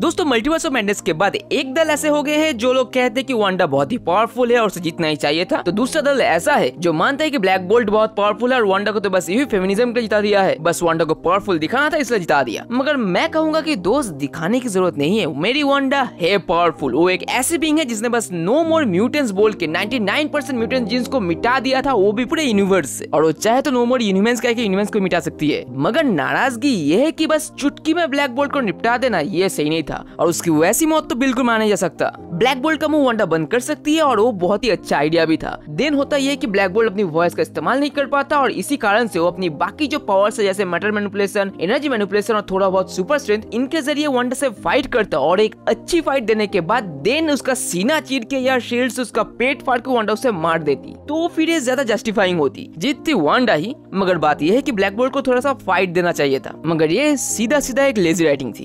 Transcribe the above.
दोस्तों multiverse of madness के बाद एक दल ऐसे हो गए हैं जो लोग कहते हैं कि वांडा बहुत ही पावरफुल है और उसे जीतना ही चाहिए था तो दूसरा दल ऐसा है जो मानता है कि ब्लैक बोल्ट बहुत पावरफुल है और वांडा को तो बस यही फेमिनिज्म के जिता दिया है बस वांडा को पावरफुल दिखाना था इसलिए जिता दिया मगर मैं कहूंगा की दोस्त दिखाने की जरूरत नहीं है मेरी वांडा है पावरफुल वो एक ऐसी बींग है जिसने बस नो मोर म्यूटेंस बोल के नाइन्टी म्यूटेंट जींस को मिटा दिया था वो भी पूरे यूनिवर्स से और वो चाहे तो नो मोर यूनिवर्स कह यूनिवर्स को मिटा सकती है मगर नाराजगी ये है की बस चुटकी में ब्लैक बोल्ट को निपटा देना ये सही नहीं था और उसकी वैसी मौत तो बिल्कुल माना जा सकता ब्लैक बोल्ट का मुंह वंडा बंद कर सकती है और वो बहुत ही अच्छा आइडिया भी था देन होता यह की ब्लैक बोल्ट अपनी वॉइस का इस्तेमाल नहीं कर पाता और इसी कारण से वो अपनी बाकी जो पावर्स है जैसे मैटर मेनुपुलेशन एनर्जी मेनुपुलेशन और थोड़ा बहुत सुपर स्ट्रेंथ इनके जरिए वंडा से फाइट करता और एक अच्छी फाइट देने के बाद देन उसका सीना चीर के या शील्ड से उसका पेट फाड़ के वंडा उसे मार देती तो फिर ये ज्यादा जस्टिफाइंग होती जीतती वंडा ही मगर बात यह है की ब्लैक बोल्ट को थोड़ा सा फाइट देना चाहिए था मगर ये सीधा सीधा एक लेजी राइटिंग थी